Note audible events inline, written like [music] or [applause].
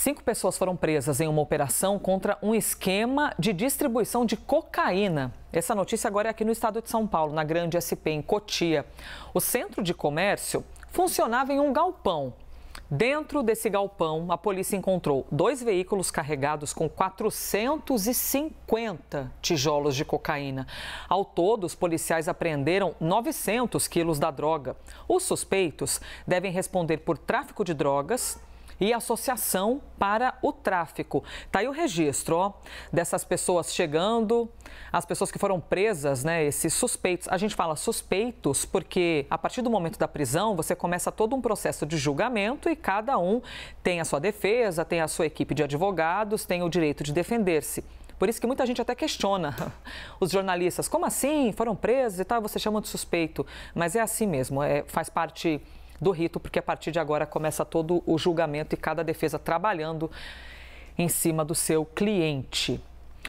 Cinco pessoas foram presas em uma operação contra um esquema de distribuição de cocaína. Essa notícia agora é aqui no estado de São Paulo, na Grande SP, em Cotia. O centro de comércio funcionava em um galpão. Dentro desse galpão, a polícia encontrou dois veículos carregados com 450 tijolos de cocaína. Ao todo, os policiais apreenderam 900 quilos da droga. Os suspeitos devem responder por tráfico de drogas e Associação para o Tráfico. Tá aí o registro, ó, dessas pessoas chegando, as pessoas que foram presas, né, esses suspeitos. A gente fala suspeitos porque a partir do momento da prisão, você começa todo um processo de julgamento e cada um tem a sua defesa, tem a sua equipe de advogados, tem o direito de defender-se. Por isso que muita gente até questiona [laughs] os jornalistas. Como assim? Foram presos e tal? Você chama de suspeito. Mas é assim mesmo, é, faz parte do rito, porque a partir de agora começa todo o julgamento e cada defesa trabalhando em cima do seu cliente.